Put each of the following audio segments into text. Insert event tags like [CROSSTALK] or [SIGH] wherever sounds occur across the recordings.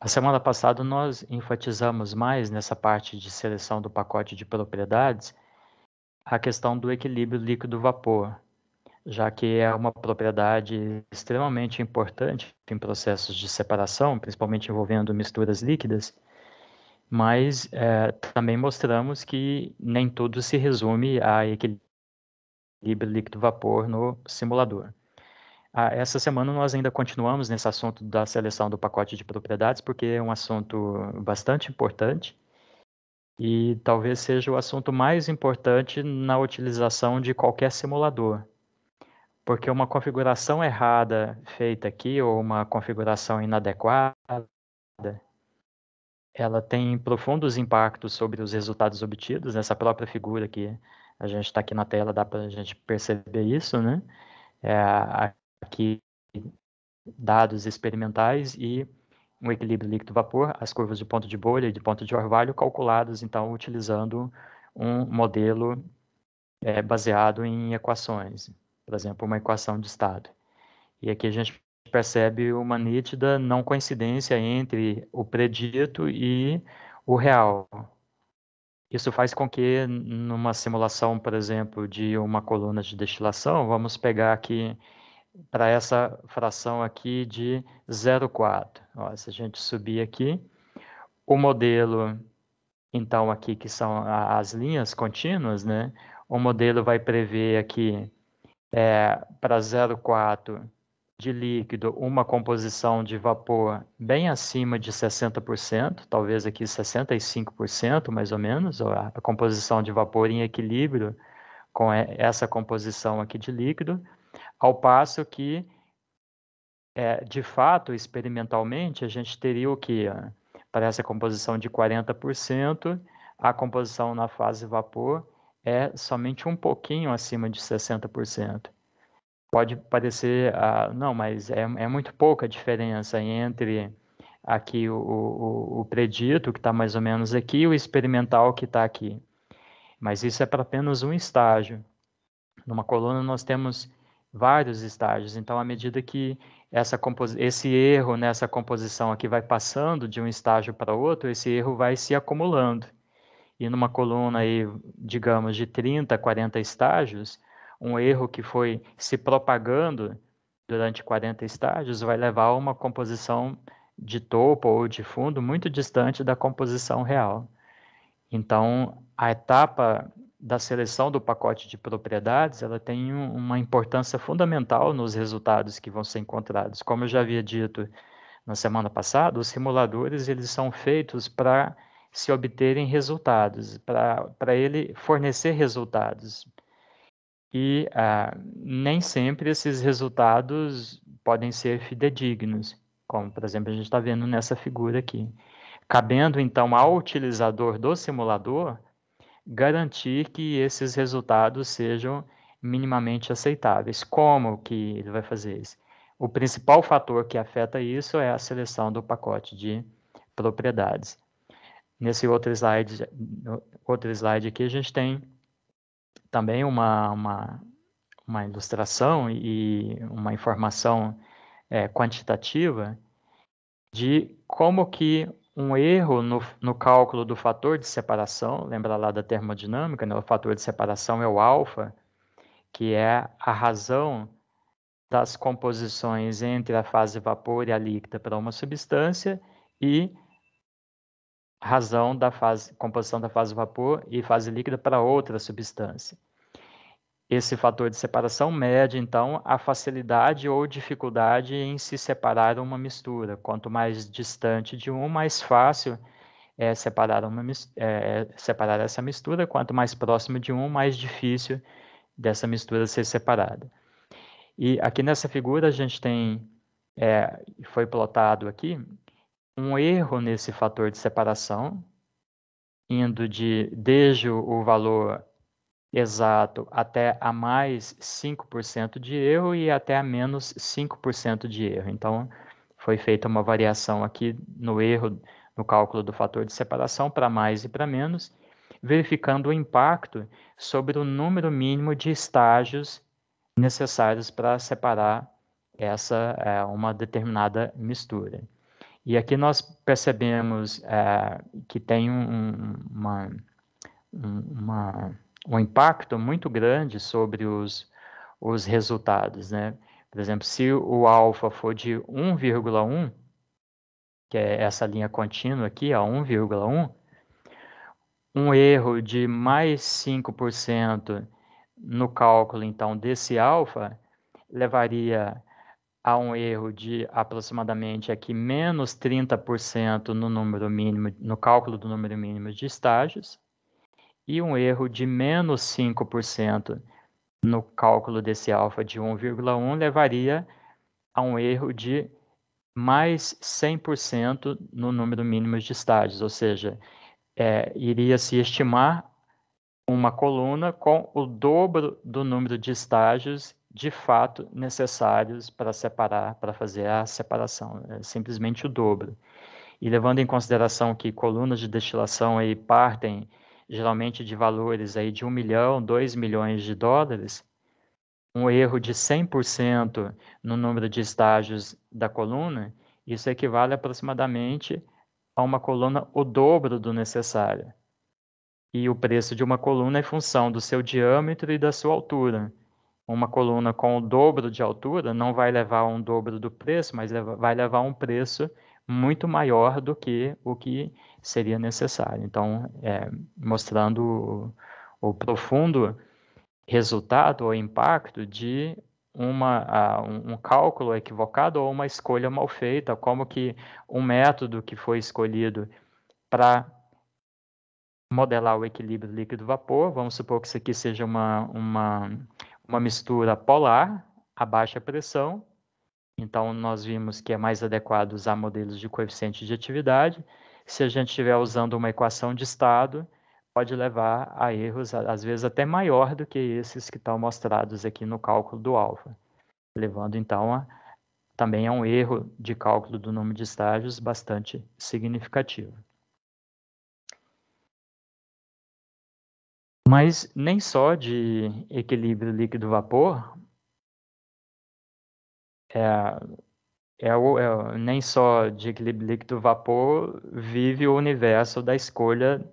A semana passada nós enfatizamos mais nessa parte de seleção do pacote de propriedades a questão do equilíbrio líquido-vapor, já que é uma propriedade extremamente importante em processos de separação, principalmente envolvendo misturas líquidas, mas é, também mostramos que nem tudo se resume a equilíbrio líquido-vapor no simulador. Ah, essa semana nós ainda continuamos nesse assunto da seleção do pacote de propriedades, porque é um assunto bastante importante e talvez seja o assunto mais importante na utilização de qualquer simulador. Porque uma configuração errada feita aqui, ou uma configuração inadequada, ela tem profundos impactos sobre os resultados obtidos, nessa própria figura que a gente está aqui na tela, dá para a gente perceber isso, né? É, aqui dados experimentais e um equilíbrio líquido-vapor, as curvas de ponto de bolha e de ponto de orvalho calculados, então, utilizando um modelo é, baseado em equações, por exemplo, uma equação de estado. E aqui a gente percebe uma nítida não coincidência entre o predito e o real. Isso faz com que, numa simulação, por exemplo, de uma coluna de destilação, vamos pegar aqui para essa fração aqui de 0,4. se a gente subir aqui, o modelo, então aqui que são as linhas contínuas, né? O modelo vai prever aqui é, para 0,4 de líquido uma composição de vapor bem acima de 60%, talvez aqui 65% mais ou menos, a composição de vapor em equilíbrio com é, essa composição aqui de líquido, ao passo que, é, de fato, experimentalmente, a gente teria o que? Para essa composição de 40%, a composição na fase vapor é somente um pouquinho acima de 60%. Pode parecer, ah, não, mas é, é muito pouca a diferença entre aqui o, o, o predito, que está mais ou menos aqui, e o experimental, que está aqui. Mas isso é para apenas um estágio. Numa coluna, nós temos vários estágios. Então, à medida que essa esse erro nessa composição aqui vai passando de um estágio para outro, esse erro vai se acumulando. E numa coluna aí, digamos, de 30, 40 estágios, um erro que foi se propagando durante 40 estágios vai levar a uma composição de topo ou de fundo muito distante da composição real. Então, a etapa da seleção do pacote de propriedades, ela tem uma importância fundamental nos resultados que vão ser encontrados. Como eu já havia dito na semana passada, os simuladores eles são feitos para se obterem resultados, para ele fornecer resultados. E ah, nem sempre esses resultados podem ser fidedignos, como, por exemplo, a gente está vendo nessa figura aqui. Cabendo, então, ao utilizador do simulador garantir que esses resultados sejam minimamente aceitáveis. Como que ele vai fazer isso? O principal fator que afeta isso é a seleção do pacote de propriedades. Nesse outro slide, outro slide aqui, a gente tem também uma, uma, uma ilustração e uma informação é, quantitativa de como que um erro no, no cálculo do fator de separação, lembra lá da termodinâmica, né? o fator de separação é o alfa, que é a razão das composições entre a fase vapor e a líquida para uma substância e razão da fase, composição da fase vapor e fase líquida para outra substância. Esse fator de separação mede, então, a facilidade ou dificuldade em se separar uma mistura. Quanto mais distante de um, mais fácil é separar, uma, é, é, separar essa mistura, quanto mais próximo de um, mais difícil dessa mistura ser separada. E aqui nessa figura a gente tem, é, foi plotado aqui, um erro nesse fator de separação, indo de desde o valor Exato, até a mais 5% de erro e até a menos 5% de erro. Então, foi feita uma variação aqui no erro no cálculo do fator de separação para mais e para menos, verificando o impacto sobre o número mínimo de estágios necessários para separar essa é, uma determinada mistura. E aqui nós percebemos é, que tem um, uma, uma um impacto muito grande sobre os, os resultados, né? Por exemplo, se o alfa for de 1,1, que é essa linha contínua aqui, a 1,1, um erro de mais 5% no cálculo, então, desse alfa, levaria a um erro de aproximadamente aqui menos 30% no número mínimo, no cálculo do número mínimo de estágios, e um erro de menos 5% no cálculo desse alfa de 1,1 levaria a um erro de mais 100% no número mínimo de estágios, ou seja, é, iria se estimar uma coluna com o dobro do número de estágios de fato necessários para separar, para fazer a separação, é simplesmente o dobro. E levando em consideração que colunas de destilação aí partem geralmente de valores aí de 1 milhão, 2 milhões de dólares, um erro de 100% no número de estágios da coluna, isso equivale aproximadamente a uma coluna o dobro do necessário. E o preço de uma coluna é função do seu diâmetro e da sua altura. Uma coluna com o dobro de altura não vai levar um dobro do preço, mas vai levar um preço muito maior do que o que seria necessário. Então, é, mostrando o, o, profundo resultado ou impacto de uma, a, um, um cálculo equivocado ou uma escolha mal feita, como que um método que foi escolhido para modelar o equilíbrio líquido-vapor, vamos supor que isso aqui seja uma, uma, uma mistura polar a baixa pressão, então nós vimos que é mais adequado usar modelos de coeficiente de atividade, se a gente estiver usando uma equação de estado, pode levar a erros, às vezes até maior do que esses que estão mostrados aqui no cálculo do alfa, levando então a, também a um erro de cálculo do número de estágios bastante significativo. Mas nem só de equilíbrio líquido-vapor é, é, o, é, nem só de equilíbrio líquido-vapor vive o universo da escolha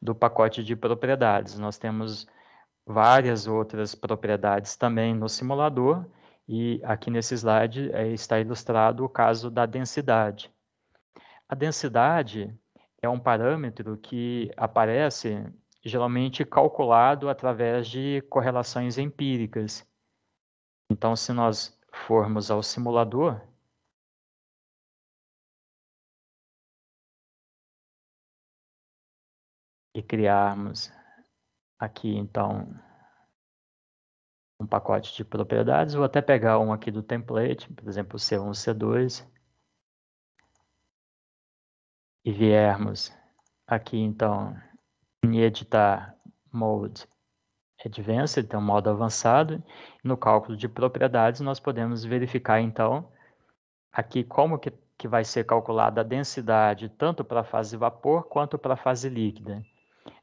do pacote de propriedades. Nós temos várias outras propriedades também no simulador, e aqui nesse slide é, está ilustrado o caso da densidade. A densidade é um parâmetro que aparece geralmente calculado através de correlações empíricas. Então, se nós formos ao simulador e criarmos aqui então um pacote de propriedades, vou até pegar um aqui do template, por exemplo, C1, C2, e viermos aqui então em editar mode advanced, então modo avançado, no cálculo de propriedades nós podemos verificar então aqui como que, que vai ser calculada a densidade tanto para a fase vapor quanto para a fase líquida.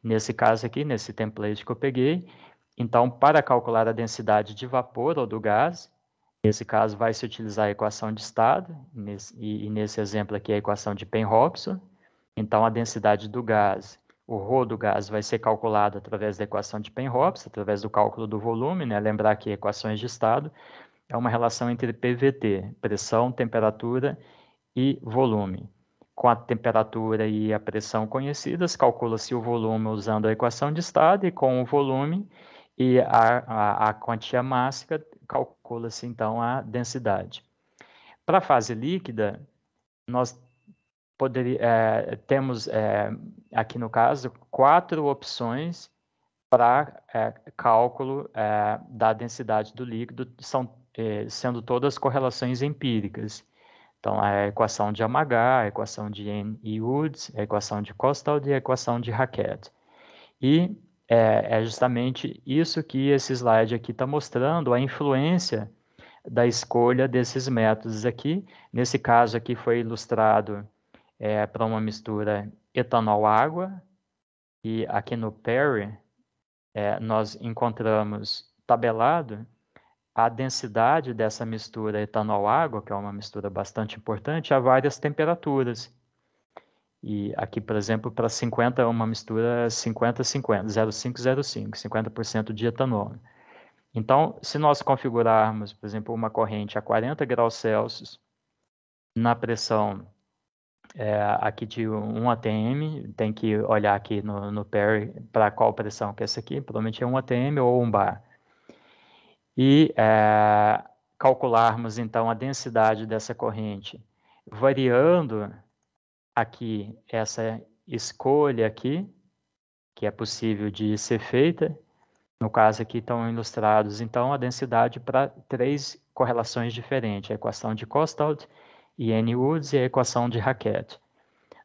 Nesse caso aqui, nesse template que eu peguei, então, para calcular a densidade de vapor ou do gás, nesse caso vai se utilizar a equação de estado, nesse, e, e, nesse exemplo aqui a equação de Penn-Robson. Então, a densidade do gás, o ρ do gás vai ser calculado através da equação de Penn-Robson, através do cálculo do volume, né? lembrar que equações de estado é uma relação entre PVT, pressão, temperatura e volume. Com a temperatura e a pressão conhecidas, calcula-se o volume usando a equação de estado e com o volume e a, a, a quantia máxima, calcula-se então a densidade. Para a fase líquida, nós poderia, é, temos é, aqui no caso quatro opções para é, cálculo é, da densidade do líquido, são, é, sendo todas correlações empíricas. Então, é a equação de Amagá, é a equação de N e Woods, é a equação de Costald e a equação de Hackett. E é, é justamente isso que esse slide aqui está mostrando, a influência da escolha desses métodos aqui. Nesse caso aqui foi ilustrado é, para uma mistura etanol-água, e aqui no Perry é, nós encontramos tabelado a densidade dessa mistura etanol-água, que é uma mistura bastante importante, a várias temperaturas. E aqui, por exemplo, para 50 é uma mistura 50-50, 05-05, 50% de etanol. Né? Então, se nós configurarmos, por exemplo, uma corrente a 40 graus Celsius, na pressão é, aqui de 1 atm, tem que olhar aqui no, no para qual pressão que é essa aqui, provavelmente é 1 atm ou 1 bar e é, calcularmos então a densidade dessa corrente, variando aqui essa escolha aqui, que é possível de ser feita, no caso aqui estão ilustrados então a densidade para três correlações diferentes, a equação de Costault, N Woods e a equação de Raquette.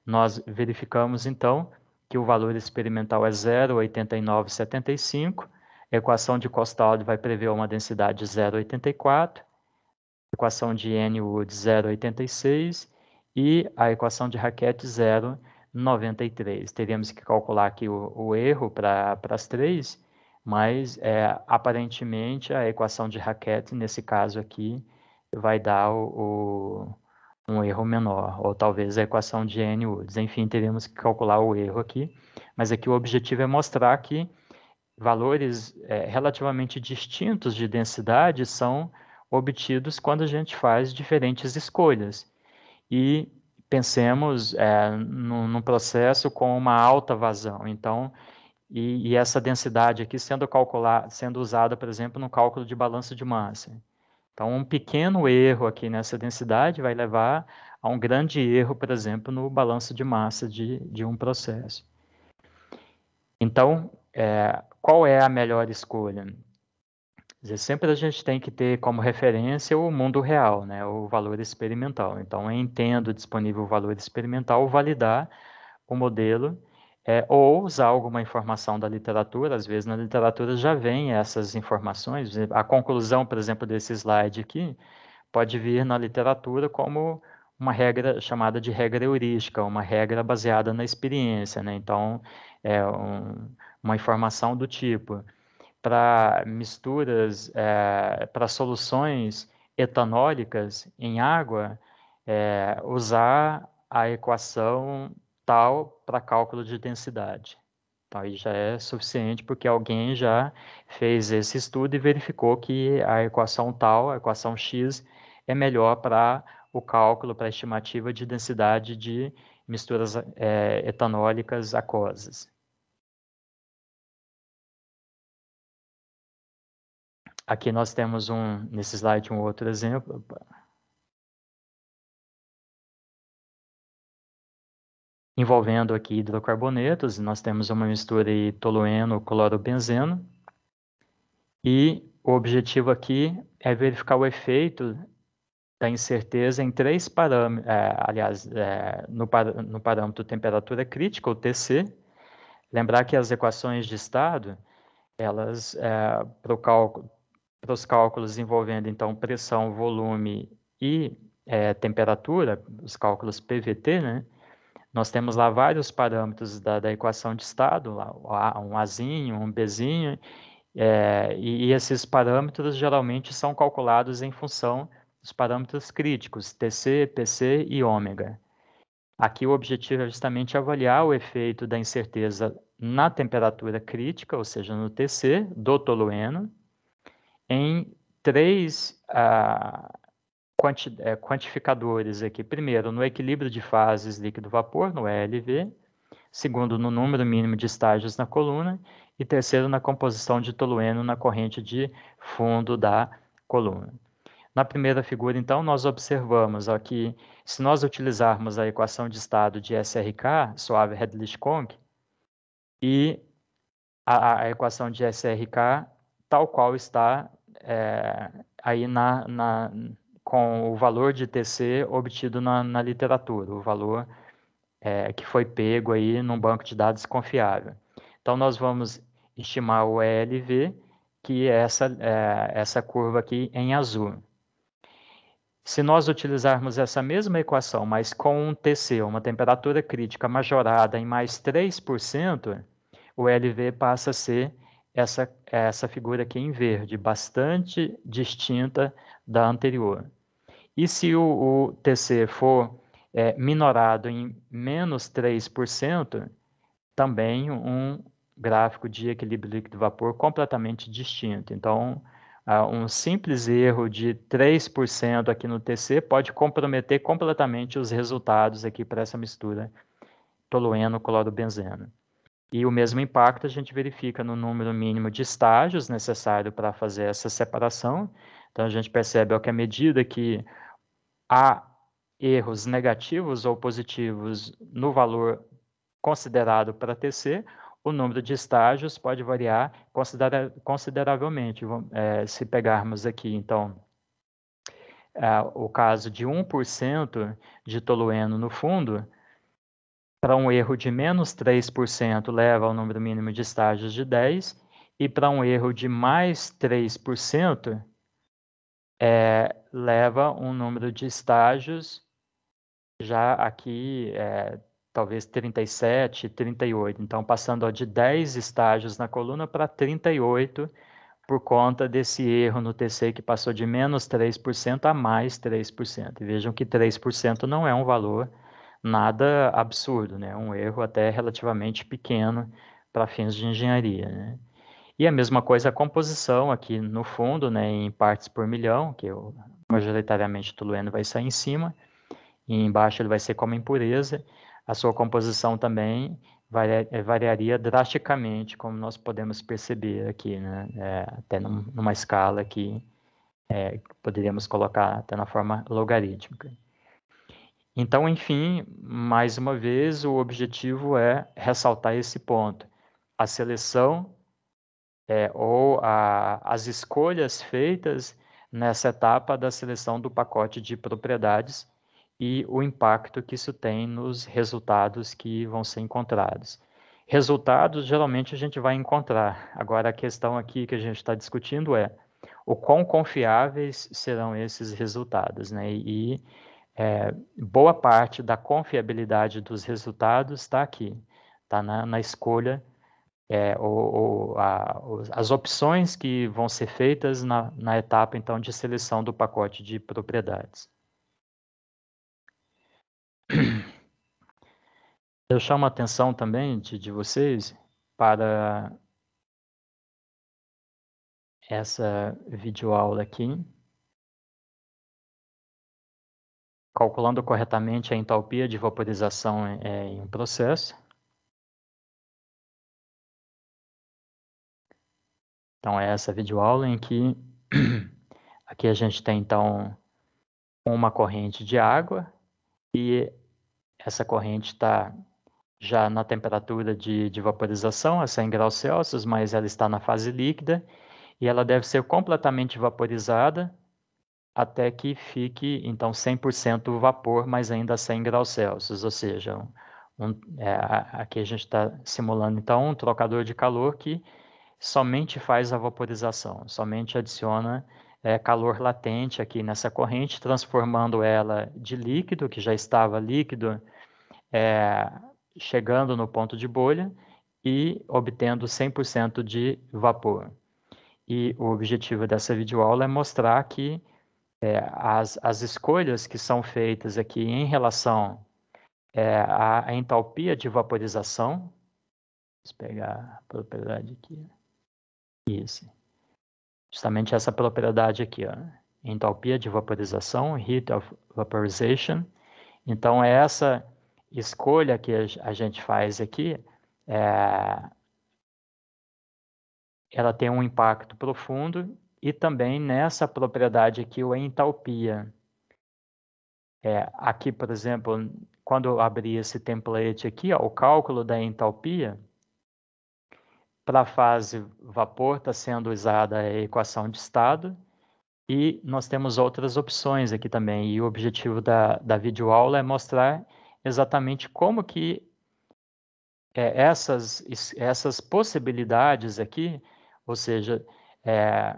Nós verificamos então que o valor experimental é 0,8975 a equação de Costaldi vai prever uma densidade de 0,84, equação de N-Wood 0,86 e a equação de Raquette 0,93. Teríamos que calcular aqui o, o erro para as três, mas é, aparentemente a equação de Raquette, nesse caso aqui, vai dar o, o, um erro menor, ou talvez a equação de N-Woods. Enfim, teremos que calcular o erro aqui, mas aqui o objetivo é mostrar que valores é, relativamente distintos de densidade são obtidos quando a gente faz diferentes escolhas. E pensemos é, num, num processo com uma alta vazão. Então, e, e essa densidade aqui sendo calculada, sendo usada, por exemplo, no cálculo de balanço de massa. Então, um pequeno erro aqui nessa densidade vai levar a um grande erro, por exemplo, no balanço de massa de, de um processo. Então, é, qual é a melhor escolha? sempre a gente tem que ter como referência o mundo real, né, o valor experimental. Então, entendo disponível o valor experimental, validar o modelo é, ou usar alguma informação da literatura. Às vezes, na literatura já vem essas informações. A conclusão, por exemplo, desse slide aqui pode vir na literatura como uma regra chamada de regra heurística, uma regra baseada na experiência. Né? Então, é um, uma informação do tipo, para misturas, é, eh, para soluções etanólicas em água, é, usar a equação tal para cálculo de densidade. Então, aí já é suficiente porque alguém já fez esse estudo e verificou que a equação tal, a equação x, é melhor para o cálculo, para a estimativa de densidade de misturas é, etanólicas aquosas. Aqui nós temos um, nesse slide, um outro exemplo. Envolvendo aqui hidrocarbonetos, nós temos uma mistura de tolueno-clorobenzeno. E o objetivo aqui é verificar o efeito da incerteza em três parâmetros, é, aliás, é, no, par no parâmetro temperatura crítica, ou TC. Lembrar que as equações de estado, elas, é, para o cálculo, para os cálculos envolvendo então pressão, volume e é, temperatura, os cálculos PVT, né? Nós temos lá vários parâmetros da, da equação de estado, lá, um Azinho, um Bzinho, é, e, e esses parâmetros geralmente são calculados em função dos parâmetros críticos, TC, PC e ômega. Aqui o objetivo é justamente avaliar o efeito da incerteza na temperatura crítica, ou seja, no TC do tolueno, em três ah, quanti eh, quantificadores aqui. Primeiro, no equilíbrio de fases líquido-vapor, no ELV. Segundo, no número mínimo de estágios na coluna. E terceiro, na composição de tolueno na corrente de fundo da coluna. Na primeira figura, então, nós observamos ó, que se nós utilizarmos a equação de estado de SRK, suave redlich kong e a, a, equação de SRK tal qual está é, aí na, na, com o valor de TC obtido na, na literatura, o valor é, que foi pego aí num banco de dados confiável. Então, nós vamos estimar o ELV, que é essa, é, essa curva aqui em azul. Se nós utilizarmos essa mesma equação, mas com um TC, uma temperatura crítica majorada em mais 3%, o LV passa a ser essa, essa figura aqui em verde, bastante distinta da anterior. E se o, o TC for é, minorado em menos 3%, também um gráfico de equilíbrio líquido-vapor completamente distinto. Então, um simples erro de 3% aqui no TC pode comprometer completamente os resultados aqui para essa mistura tolueno-clorobenzeno. E o mesmo impacto a gente verifica no número mínimo de estágios necessário para fazer essa separação. Então, a gente percebe ó, que à medida que há erros negativos ou positivos no valor considerado para TC, o número de estágios pode variar considera consideravelmente. É, se pegarmos aqui, então, é, o caso de 1% de tolueno no fundo, para um erro de menos 3% leva ao número mínimo de estágios de 10, e para um erro de mais 3% é, leva um número de estágios já aqui é, talvez 37, 38. Então, passando ó, de 10 estágios na coluna para 38, por conta desse erro no TC que passou de menos 3% a mais 3%. E vejam que 3% não é um valor nada absurdo, né? Um erro até relativamente pequeno para fins de engenharia, né? E a mesma coisa a composição aqui no fundo, né, em partes por milhão, que eu, majoritariamente o tolueno vai sair em cima, e embaixo ele vai ser como impureza. A sua composição também eh, variaria drasticamente, como nós podemos perceber aqui, né? É, até num, numa escala que é, poderíamos colocar até na forma logarítmica. Então, enfim, mais uma vez, o objetivo é ressaltar esse ponto. A seleção é, ou a, as escolhas feitas nessa etapa da seleção do pacote de propriedades e o impacto que isso tem nos resultados que vão ser encontrados. Resultados, geralmente, a gente vai encontrar. Agora, a questão aqui que a gente está discutindo é o quão confiáveis serão esses resultados, né? E, é, boa parte da confiabilidade dos resultados está aqui, está na, na, escolha, é, ou, ou a, as opções que vão ser feitas na, na etapa, então, de seleção do pacote de propriedades. Eu chamo a atenção também de, de vocês para essa videoaula aqui. calculando corretamente a entalpia de vaporização é, em um processo. Então, é essa videoaula em que [CLEARS THROAT] aqui a gente tem, então, uma corrente de água e essa corrente está já na temperatura de, de, vaporização, a é 100 graus Celsius, mas ela está na fase líquida e ela deve ser completamente vaporizada até que fique então 100% vapor, mas ainda a 100 graus Celsius, ou seja, um, é, aqui a gente está simulando então um trocador de calor que somente faz a vaporização, somente adiciona é, calor latente aqui nessa corrente, transformando ela de líquido, que já estava líquido, é, chegando no ponto de bolha e obtendo 100% de vapor. E o objetivo dessa videoaula é mostrar que é, as, as escolhas que são feitas aqui em relação é, à, entalpia de vaporização. Vamos pegar a propriedade aqui. Isso. Justamente essa propriedade aqui, ó. Entalpia de vaporização, heat of vaporization. Então, essa escolha que a gente faz aqui, é, ela tem um impacto profundo e também nessa propriedade aqui, o entalpia. É, aqui, por exemplo, quando eu abri esse template aqui, ó, o cálculo da entalpia, para a fase vapor está sendo usada a equação de estado, e nós temos outras opções aqui também, e o objetivo da, da videoaula é mostrar exatamente como que é, essas, essas possibilidades aqui, ou seja, é,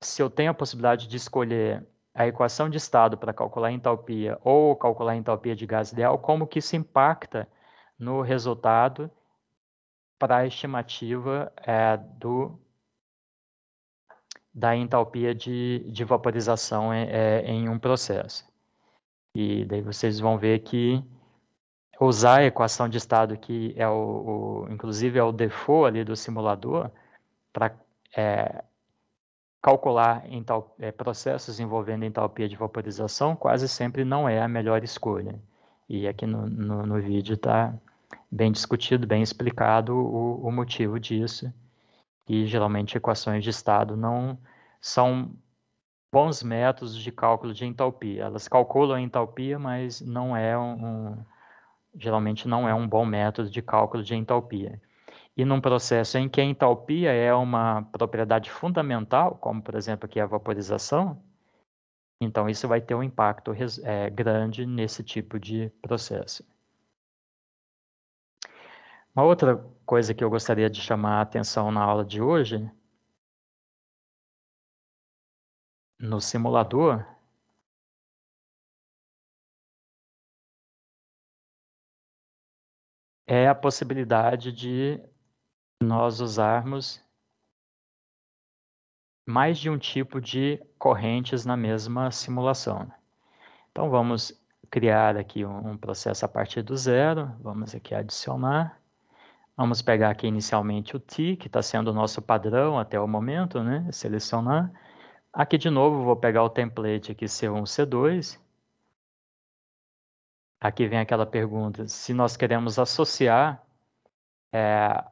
se eu tenho a possibilidade de escolher a equação de estado para calcular a entalpia ou calcular a entalpia de gás ideal, como que isso impacta no resultado para a estimativa é, do, da entalpia de, de vaporização é, é, em um processo. E daí vocês vão ver que usar a equação de estado, que é o, o inclusive é o default ali do simulador, para é, calcular ental, é, eh, processos envolvendo entalpia de vaporização quase sempre não é a melhor escolha. E aqui no, no, no vídeo está bem discutido, bem explicado o, o motivo disso. E geralmente equações de estado não são bons métodos de cálculo de entalpia. Elas calculam a entalpia, mas não é um, um geralmente não é um bom método de cálculo de entalpia. E num processo em que a entalpia é uma propriedade fundamental, como por exemplo aqui a vaporização, então isso vai ter um impacto é, grande nesse tipo de processo. Uma outra coisa que eu gostaria de chamar a atenção na aula de hoje, no simulador, é a possibilidade de nós usarmos mais de um tipo de correntes na mesma simulação. Né? Então vamos criar aqui um processo a partir do zero, vamos aqui adicionar, vamos pegar aqui inicialmente o T, que está sendo o nosso padrão até o momento, né? selecionar. Aqui de novo vou pegar o template aqui C1, C2, aqui vem aquela pergunta, se nós queremos associar é,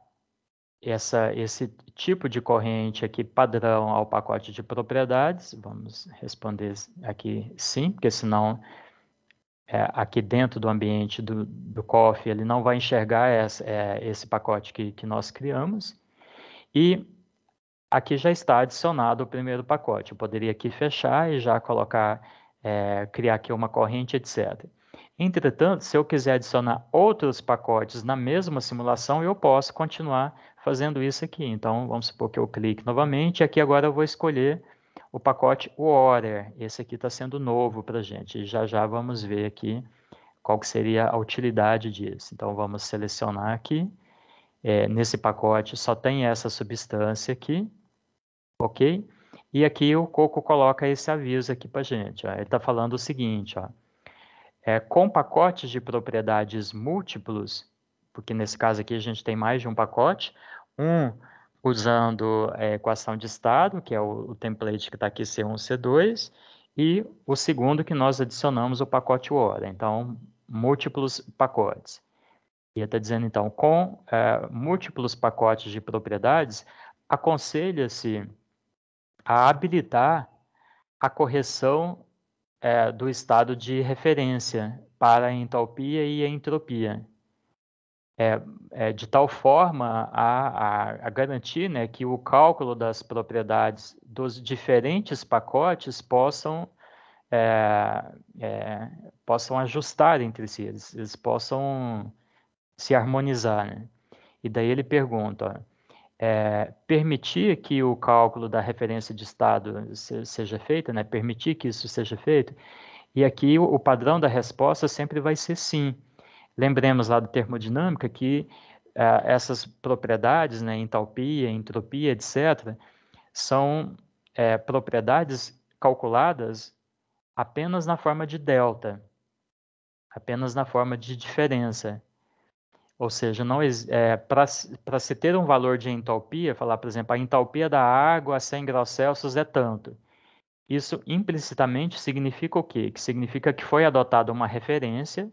essa, esse tipo de corrente aqui padrão ao pacote de propriedades? Vamos responder aqui sim, porque senão é, aqui dentro do ambiente do, do COF ele não vai enxergar essa, é, esse pacote que, que nós criamos. E aqui já está adicionado o primeiro pacote. Eu poderia aqui fechar e já colocar, é, criar aqui uma corrente, etc. Entretanto, se eu quiser adicionar outros pacotes na mesma simulação, eu posso continuar fazendo isso aqui. Então, vamos supor que eu clique novamente. Aqui agora eu vou escolher o pacote Water. Esse aqui está sendo novo para a gente. Já já vamos ver aqui qual que seria a utilidade disso. Então, vamos selecionar aqui. É, nesse pacote só tem essa substância aqui, ok? E aqui o Coco coloca esse aviso aqui para a gente. Ó. Ele está falando o seguinte, ó. É, com pacotes de propriedades múltiplos, porque nesse caso aqui a gente tem mais de um pacote, um usando a é, equação de estado, que é o, o template que está aqui C1, C2, e o segundo que nós adicionamos o pacote order. então múltiplos pacotes. E está dizendo, então, com é, múltiplos pacotes de propriedades, aconselha-se a habilitar a correção é, do estado de referência para a entalpia e a entropia é, é, de tal forma a, a, a garantir né, que o cálculo das propriedades dos diferentes pacotes possam, é, é possam ajustar entre si, eles, eles possam se harmonizar. Né? E daí ele pergunta, é, permitir que o cálculo da referência de estado se, seja feito, né? permitir que isso seja feito, e aqui o padrão da resposta sempre vai ser sim, Lembremos lá da termodinâmica que eh, essas propriedades, né, entalpia, entropia, etc., são é, propriedades calculadas apenas na forma de delta, apenas na forma de diferença. Ou seja, não é, eh, para se ter um valor de entalpia, falar, por exemplo, a entalpia da água a 100 graus Celsius é tanto. Isso implicitamente significa o quê? Que significa que foi adotada uma referência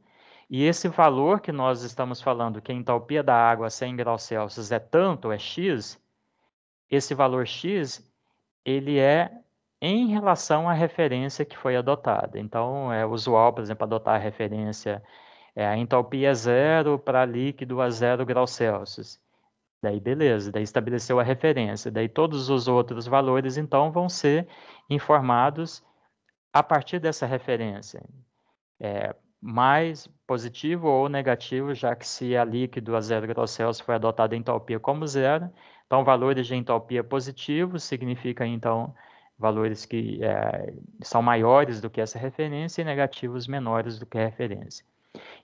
e esse valor que nós estamos falando, que a entalpia da água a 100 graus Celsius é tanto, é X, esse valor X, ele é em relação à referência que foi adotada. Então, é usual, por exemplo, adotar a referência é, a entalpia zero para líquido a zero graus Celsius. Daí, beleza, daí estabeleceu a referência. Daí, todos os outros valores, então, vão ser informados a partir dessa referência. É, mais positivo ou negativo, já que se a líquido a zero graus Celsius foi adotada a entalpia como zero, então valores de entalpia positivos significa então valores que é, são maiores do que essa referência e negativos menores do que a referência.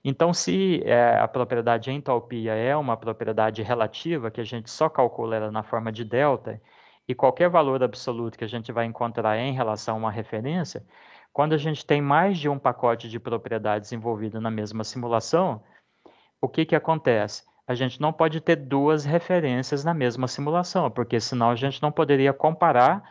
Então, se é, a propriedade entalpia é uma propriedade relativa, que a gente só calcula ela na forma de delta, e qualquer valor absoluto que a gente vai encontrar em relação a uma referência, quando a gente tem mais de um pacote de propriedades envolvido na mesma simulação, o que, que acontece? A gente não pode ter duas referências na mesma simulação, porque senão a gente não poderia comparar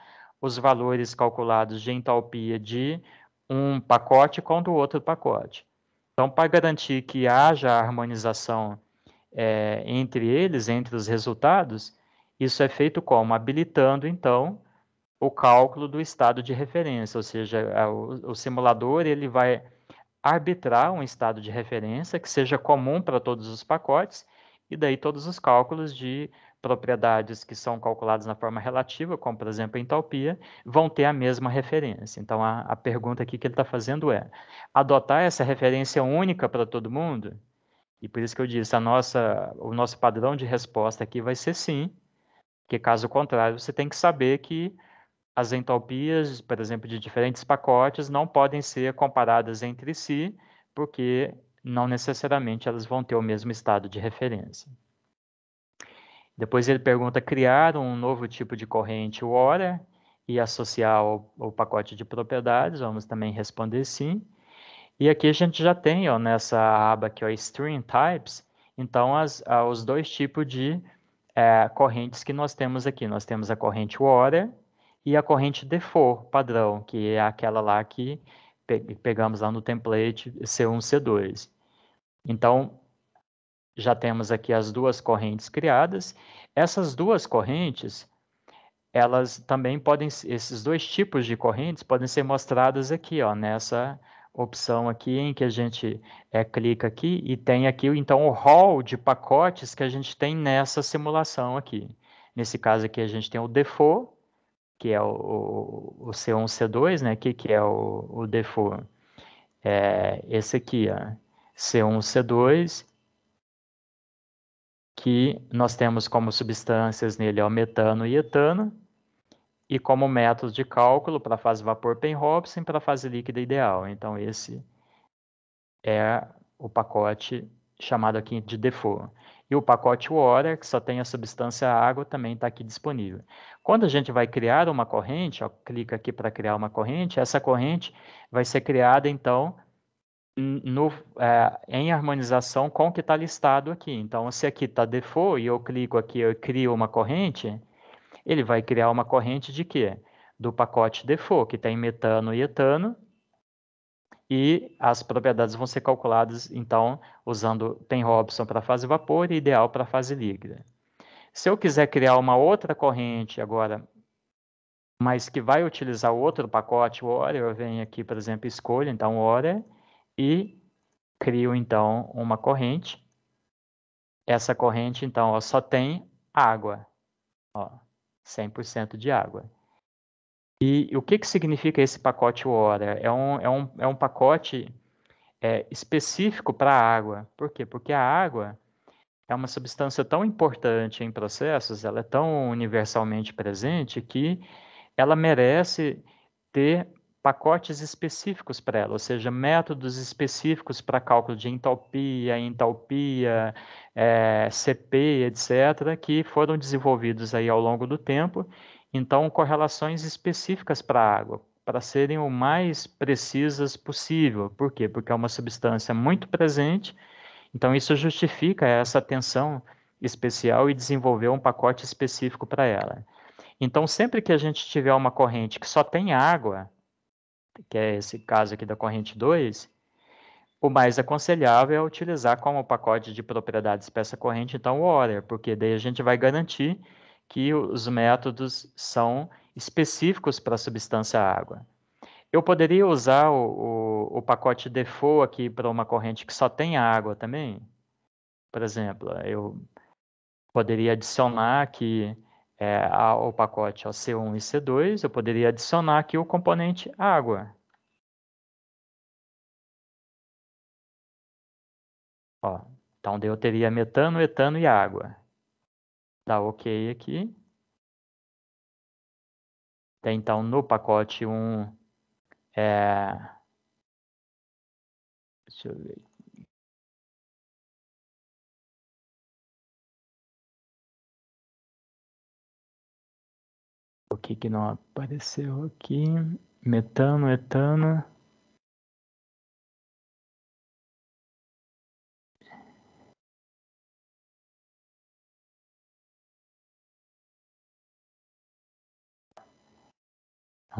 os valores calculados de entalpia de um pacote com do outro pacote. Então, para garantir que haja harmonização é, entre eles, entre os resultados, isso é feito como? Habilitando, então, o cálculo do estado de referência, ou seja, o, simulador ele vai arbitrar um estado de referência que seja comum para todos os pacotes, e daí todos os cálculos de propriedades que são calculadas na forma relativa, como por exemplo a entalpia, vão ter a mesma referência. Então a, a pergunta aqui que ele está fazendo é: adotar essa referência única para todo mundo? E por isso que eu disse, a nossa, o nosso padrão de resposta aqui vai ser sim, porque caso contrário você tem que saber que as entalpias, por exemplo, de diferentes pacotes não podem ser comparadas entre si, porque não necessariamente elas vão ter o mesmo estado de referência. Depois ele pergunta criar um novo tipo de corrente ORA e associar o pacote de propriedades, vamos também responder sim. E aqui a gente já tem ó, nessa aba aqui, ó, String Types, então as, os dois tipos de é, correntes que nós temos aqui. Nós temos a corrente Water, e a corrente default padrão, que é aquela lá que pegamos lá no template C1, C2. Então, já temos aqui as duas correntes criadas. Essas duas correntes, elas também podem, esses dois tipos de correntes podem ser mostradas aqui, ó, nessa opção aqui em que a gente é, clica aqui e tem aqui, então, o hall de pacotes que a gente tem nessa simulação aqui. Nesse caso aqui, a gente tem o default, que é o, o, C1, C2, né? Aqui, que é o, o default. É esse aqui, ó, C1, C2, que nós temos como substâncias nele o metano e etano, e como método de cálculo para a fase vapor Penn-Robson para a fase líquida ideal. Então, esse é o pacote chamado aqui de default. E o pacote water, que só tem a substância água, também está aqui disponível. Quando a gente vai criar uma corrente, ó, clica aqui para criar uma corrente, essa corrente vai ser criada, então, no, é, em harmonização com o que está listado aqui. Então, se aqui está default e eu clico aqui, eu crio uma corrente, ele vai criar uma corrente de quê? Do pacote default, que tem metano e etano, e as propriedades vão ser calculadas, então, usando tem Robson para fase vapor e ideal para fase líquida. Se eu quiser criar uma outra corrente agora, mas que vai utilizar outro pacote, o Ore, eu venho aqui, por exemplo, escolho então Ore e crio então uma corrente. Essa corrente então ó, só tem água, ó, 100% de água. E, e o que, que significa esse pacote Ora? É um, é um, é um pacote é, específico para a água. Por quê? Porque a água é uma substância tão importante em processos, ela é tão universalmente presente que ela merece ter pacotes específicos para ela, ou seja, métodos específicos para cálculo de entalpia, entalpia, eh, é, CP, etc., que foram desenvolvidos aí ao longo do tempo. Então, correlações específicas para a água, para serem o mais precisas possível. Por quê? Porque é uma substância muito presente então, isso justifica essa atenção especial e desenvolver um pacote específico para ela. Então, sempre que a gente tiver uma corrente que só tem água, que é esse caso aqui da corrente 2, o mais aconselhável é utilizar como pacote de propriedades peça corrente, então, o ORER, porque daí a gente vai garantir que os métodos são específicos para a substância água. Eu poderia usar o, o, o pacote default aqui para uma corrente que só tem água também? Por exemplo, eu poderia adicionar aqui é, pacote ao C1 e C2, eu poderia adicionar aqui o componente água. Ó, então, eu teria metano, etano e água. Dá OK aqui. Então, no pacote 1, é... Deixa eu ver O que que não apareceu aqui? Metano, etano.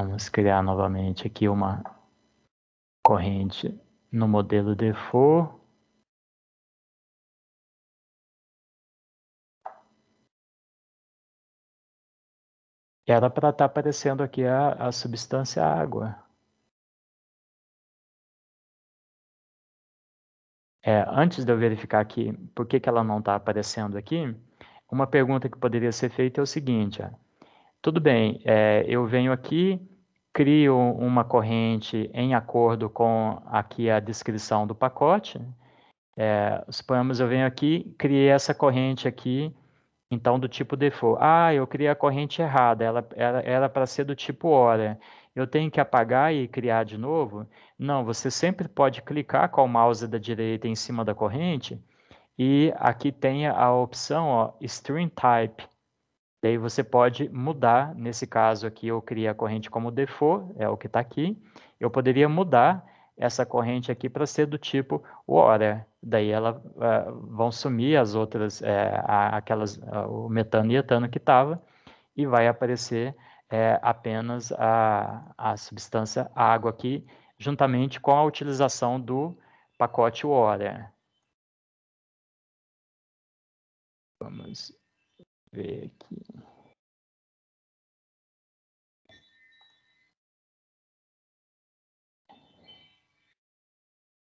Vamos criar novamente aqui uma corrente no modelo default. Era para estar tá aparecendo aqui a, a substância água. É, antes de eu verificar aqui por que, que ela não está aparecendo aqui, uma pergunta que poderia ser feita é o seguinte, ó tudo bem, é, eu venho aqui, crio uma corrente em acordo com aqui a descrição do pacote. É, suponhamos eu venho aqui, criei essa corrente aqui, então do tipo default. Ah, eu criei a corrente errada, ela era é para ser do tipo hora. Eu tenho que apagar e criar de novo? Não, você sempre pode clicar com o mouse da direita em cima da corrente e aqui tem a opção ó, String Type Daí você pode mudar, nesse caso aqui eu criei a corrente como default, é o que está aqui. Eu poderia mudar essa corrente aqui para ser do tipo water. Daí ela uh, vão sumir as outras, uh, aquelas, uh, o metano e etano que estava, e vai aparecer é, apenas a, a substância a água aqui, juntamente com a utilização do pacote water. Vamos ver aqui.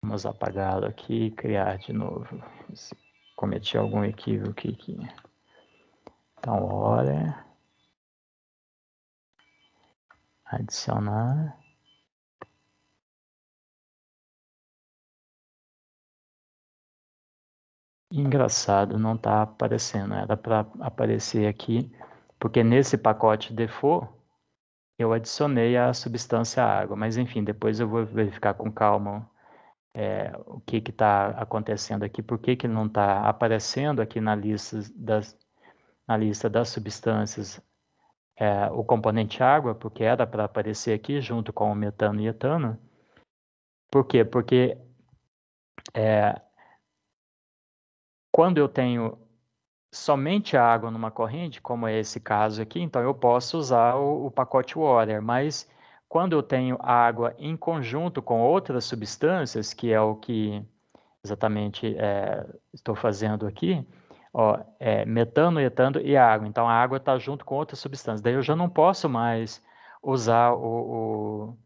Vamos apagá-lo aqui e criar de novo. Se cometi algum equívoco aqui. Então, olha. Adicionar. Engraçado, não está aparecendo. Era para aparecer aqui, porque nesse pacote default eu adicionei a substância água. Mas enfim, depois eu vou verificar com calma é, o que está acontecendo aqui, por que, que não está aparecendo aqui na lista das, na lista das substâncias é, o componente água, porque era para aparecer aqui junto com o metano e etano. Por quê? Porque é, quando eu tenho somente água numa corrente, como é esse caso aqui, então eu posso usar o, o pacote water, mas quando eu tenho água em conjunto com outras substâncias, que é o que exatamente é, estou fazendo aqui, ó, é, metano, etano e água. Então a água está junto com outras substâncias. Daí eu já não posso mais usar o, o,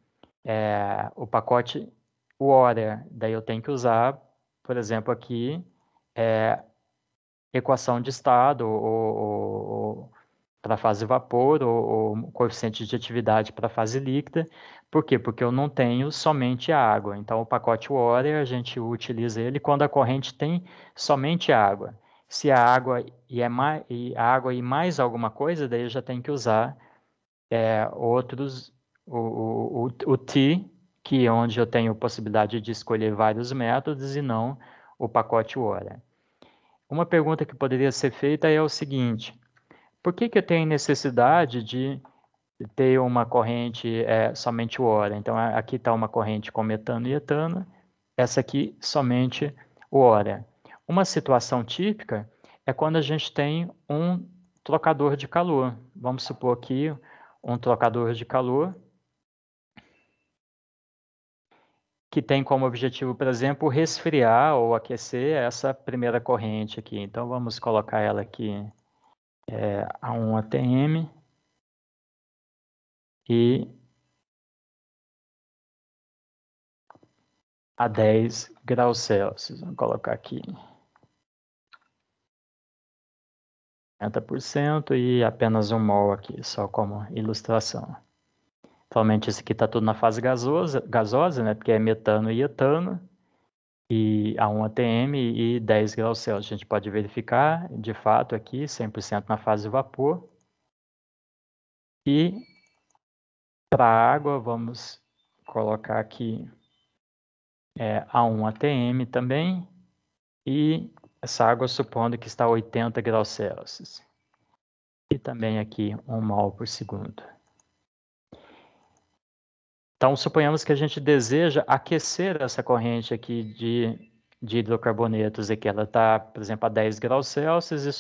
é, o pacote water. Daí eu tenho que usar, por exemplo, aqui é, equação de estado, ou, ou, ou para fase vapor, ou, ou coeficiente de atividade para fase líquida. Por quê? Porque eu não tenho somente água. Então, o pacote water, a gente utiliza ele quando a corrente tem somente água. Se a água e, é mais, e água e mais alguma coisa, daí eu já tenho que usar é, outros, o, o, o, o T, que é onde eu tenho possibilidade de escolher vários métodos e não o pacote hora. Uma pergunta que poderia ser feita é o seguinte: por que, que eu tenho necessidade de ter uma corrente é, somente o ora? Então, aqui está uma corrente com metano e etano, essa aqui somente o ora. Uma situação típica é quando a gente tem um trocador de calor. Vamos supor aqui um trocador de calor que tem como objetivo, por exemplo, resfriar ou aquecer essa primeira corrente aqui. Então, vamos colocar ela aqui é, a 1 ATM e a 10 graus Celsius. Vamos colocar aqui 50% e apenas um mol aqui, só como ilustração. Atualmente esse aqui está tudo na fase gasosa, gasosa, né? Porque é metano e etano, e a 1 atm e 10 graus Celsius. A gente pode verificar, de fato, aqui, 100% na fase vapor. E para a água, vamos colocar aqui é, a 1 atm também, e essa água supondo que está a 80 graus Celsius. E também aqui 1 mol por segundo. Então, suponhamos que a gente deseja aquecer essa corrente aqui de, de hidrocarbonetos e que ela está, por exemplo, a 10 graus Celsius e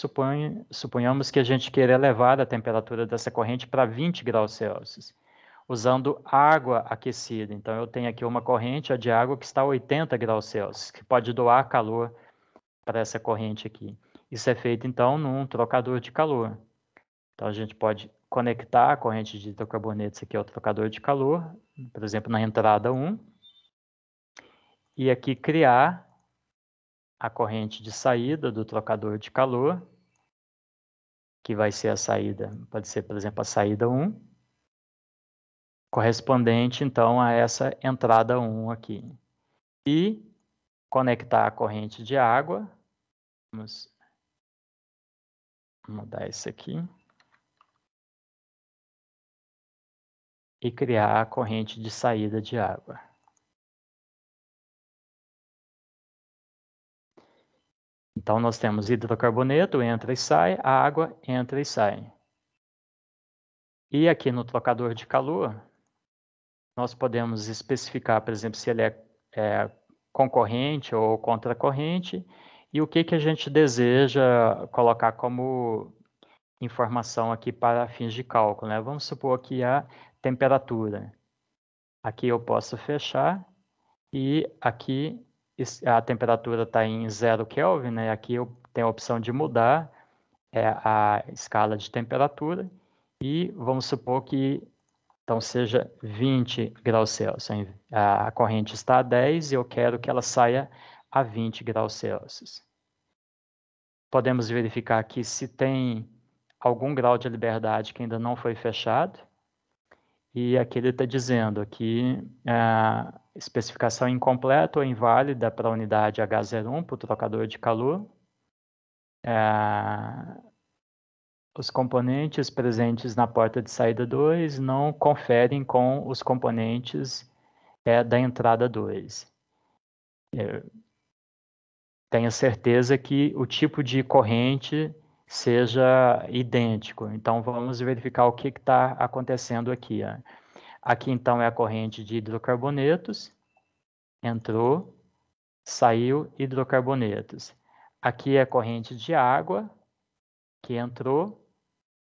suponhamos que a gente queira elevar a temperatura dessa corrente para 20 graus Celsius, usando água aquecida. Então, eu tenho aqui uma corrente de água que está a 80 graus Celsius, que pode doar calor para essa corrente aqui. Isso é feito, então, num trocador de calor. Então, a gente pode conectar a corrente de hidrocarbonetos aqui ao é trocador de calor, por exemplo, na entrada 1, e aqui criar a corrente de saída do trocador de calor, que vai ser a saída, pode ser, por exemplo, a saída 1, correspondente, então, a essa entrada 1 aqui. E conectar a corrente de água, vamos mudar isso aqui, e criar a corrente de saída de água. Então, nós temos hidrocarboneto, entra e sai, água, entra e sai. E aqui no trocador de calor, nós podemos especificar, por exemplo, se ele é, é concorrente ou contracorrente, e o que, que a gente deseja colocar como informação aqui para fins de cálculo. Né? Vamos supor que a temperatura. Aqui eu posso fechar e aqui a temperatura está em 0 Kelvin, né? aqui eu tenho a opção de mudar é, a escala de temperatura e vamos supor que então seja 20 graus Celsius. A corrente está a 10 e eu quero que ela saia a 20 graus Celsius. Podemos verificar aqui se tem algum grau de liberdade que ainda não foi fechado. E aqui ele está dizendo que a é, especificação incompleta ou inválida para a unidade H01, para o trocador de calor, é, os componentes presentes na porta de saída 2 não conferem com os componentes é, da entrada 2. Tenho certeza que o tipo de corrente seja idêntico. Então, vamos verificar o que está acontecendo aqui. Ó. Aqui, então, é a corrente de hidrocarbonetos. Entrou, saiu hidrocarbonetos. Aqui é a corrente de água que entrou.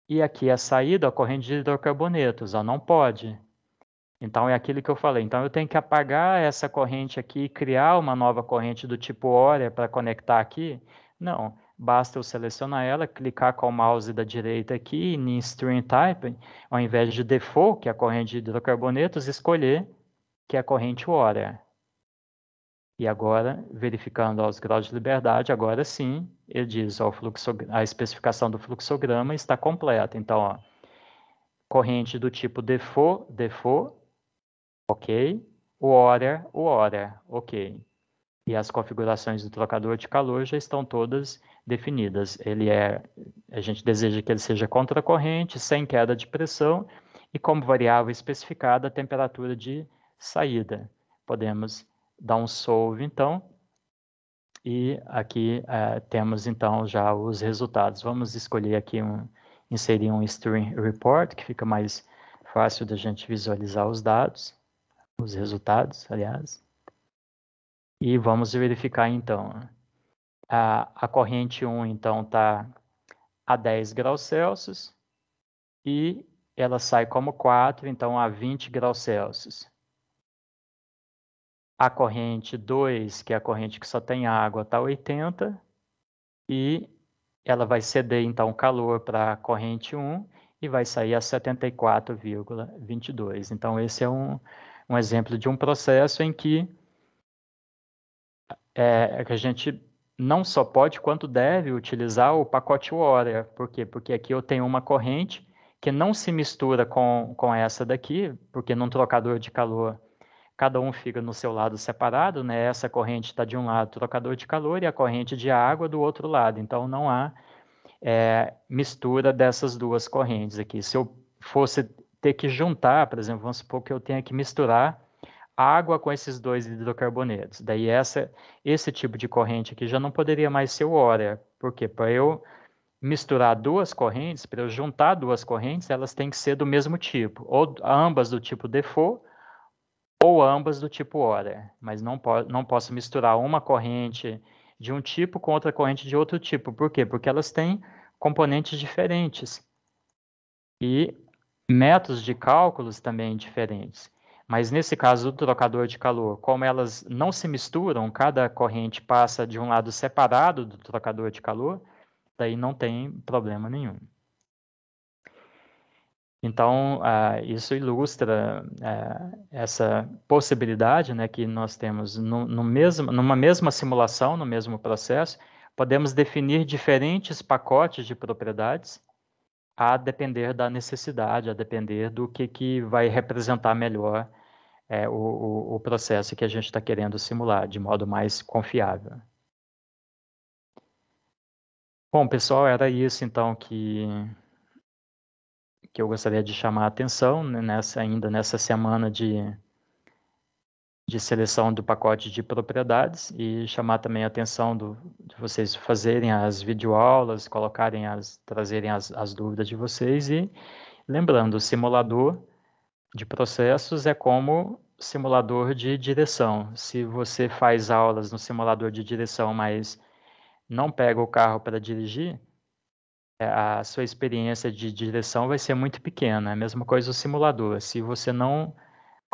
E aqui é a saída, a corrente de hidrocarbonetos. Ó, não pode. Então, é aquilo que eu falei. Então, eu tenho que apagar essa corrente aqui e criar uma nova corrente do tipo óleo para conectar aqui? Não. Basta eu selecionar ela, clicar com o mouse da direita aqui em Stream Type, ao invés de Default, que é a corrente de hidrocarbonetos, escolher que é a corrente Water. E agora, verificando os graus de liberdade, agora sim, ele diz, ó, a especificação do fluxograma está completa. Então, ó, corrente do tipo default, default, ok. Water, water, ok. E as configurações do trocador de calor já estão todas definidas. Ele é, a gente deseja que ele seja contra corrente, sem queda de pressão e como variável especificada a temperatura de saída. Podemos dar um solve então e aqui uh, temos então já os resultados. Vamos escolher aqui um, inserir um string report que fica mais fácil da gente visualizar os dados, os resultados, aliás. E vamos verificar então. A, a corrente 1, então, está a 10 graus Celsius e ela sai como 4, então a 20 graus Celsius. A corrente 2, que é a corrente que só tem água, está a 80 e ela vai ceder então o calor para a corrente 1 e vai sair a 74,22. Então esse é um, um exemplo de um processo em que é, é a gente não só pode quanto deve utilizar o pacote Warrior. Por quê? Porque aqui eu tenho uma corrente que não se mistura com, com essa daqui, porque num trocador de calor cada um fica no seu lado separado, né? Essa corrente está de um lado, trocador de calor, e a corrente de água do outro lado. Então não há é, mistura dessas duas correntes aqui. Se eu fosse ter que juntar, por exemplo, vamos supor que eu tenha que misturar água com esses dois hidrocarbonetos. Daí essa, esse tipo de corrente aqui já não poderia mais ser o órea, porque para eu misturar duas correntes, para eu juntar duas correntes, elas têm que ser do mesmo tipo, ou ambas do tipo default, ou ambas do tipo órea, mas não, po não posso misturar uma corrente de um tipo com outra corrente de outro tipo. Por quê? Porque elas têm componentes diferentes e métodos de cálculos também diferentes. Mas nesse caso do trocador de calor, como elas não se misturam, cada corrente passa de um lado separado do trocador de calor, daí não tem problema nenhum. Então, uh, isso ilustra uh, essa possibilidade né, que nós temos no, no mesmo, numa mesma simulação, no mesmo processo, podemos definir diferentes pacotes de propriedades a depender da necessidade, a depender do que, que vai representar melhor é, o, o, o processo que a gente está querendo simular de modo mais confiável. Bom, pessoal, era isso então que, que eu gostaria de chamar a atenção né, nessa, ainda nessa semana de de seleção do pacote de propriedades e chamar também a atenção do, de vocês fazerem as videoaulas, colocarem as, trazerem as, as dúvidas de vocês e lembrando, o simulador de processos é como simulador de direção. Se você faz aulas no simulador de direção, mas não pega o carro para dirigir, é, a sua experiência de direção vai ser muito pequena. É a mesma coisa o simulador. Se você não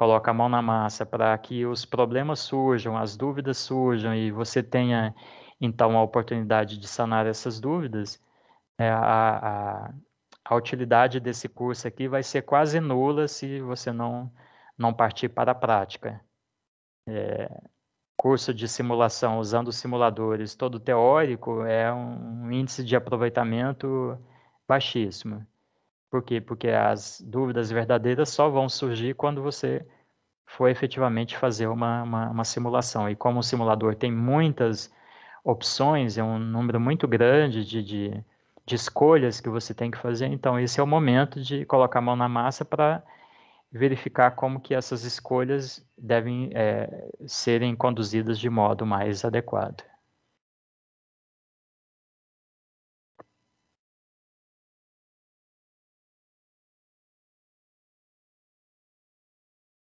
coloca a mão na massa para que os problemas surjam, as dúvidas surjam e você tenha então a oportunidade de sanar essas dúvidas, é, a, a, a, utilidade desse curso aqui vai ser quase nula se você não, não partir para a prática. É, curso de simulação usando simuladores todo teórico é um índice de aproveitamento baixíssimo. Por quê? Porque as dúvidas verdadeiras só vão surgir quando você for efetivamente fazer uma, uma, uma simulação. E como o simulador tem muitas opções, é um número muito grande de, de, de escolhas que você tem que fazer, então esse é o momento de colocar a mão na massa para verificar como que essas escolhas devem é, serem conduzidas de modo mais adequado.